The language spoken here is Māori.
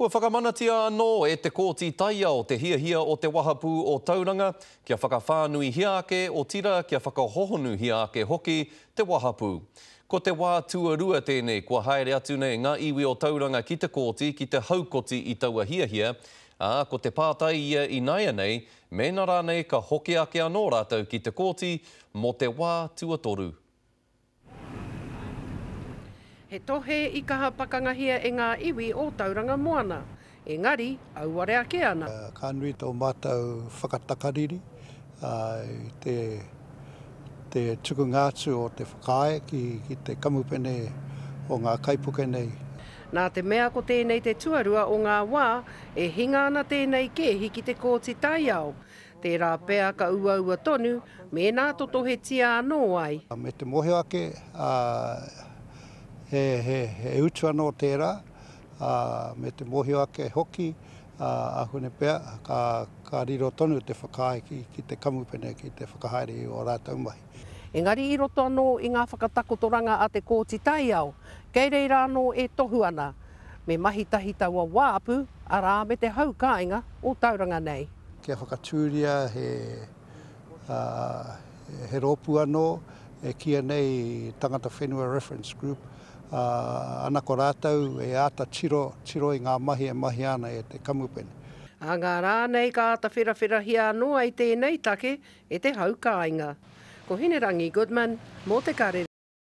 Kua whakamanatia anō e te kōti taia o te hia hia o te wahapū o Tauranga, kia whakawhānui hiāke o tira, kia whakahohonu hiāke hoki te wahapū. Ko te wā tuarua tēnei, kua haere atu nei ngā iwi o Tauranga ki te kōti, ki te haukoti i taua hia, a ko te pātai i naia nei, mēna rā nei ka hoki ake anō rātou ki te kōti mo te wā tuatoru. He tohe i kaha pakangahia e ngā iwi o Tauranga Moana. Engari, auare ake ana. Uh, ka nui tō mātou whakatakariri uh, te, te tuku ngātu o te whakae ki, ki te kamupene o ngā kaipuke nei. Nā te mea ko tēnei te tuarua o ngā wā, e hinga ana tēnei ke hiki te kōti taiao. Te rā pea ka ua ua tonu, me nā totohe tia anō ai. Uh, me te mohe ake, uh, he, he, he utu anō tērā, a, me te mohio ake hoki, a, a hune pea, ka, ka riro tonu te whakai ki, ki te kamupene, ki te whakahaere o rātau mai. Engari i roto anō i ngā whakatakotoranga a te kōti tai au, kei reira anō e tohu ana, me mahi tahi taua wāpu, arā me te hau kāinga o tauranga nei. Kia whakatūria he, a, he rōpu anō, e kia nei Tangata Whenua Reference Group, uh, ana ko e āta tiro, tiro i ngā mahi e mahi ana e te kamupene. A ngā rā nei ka āta whirawhira hi anua i tēnei take e te haukāinga. Ko Hinerangi Goodman, mō te karere.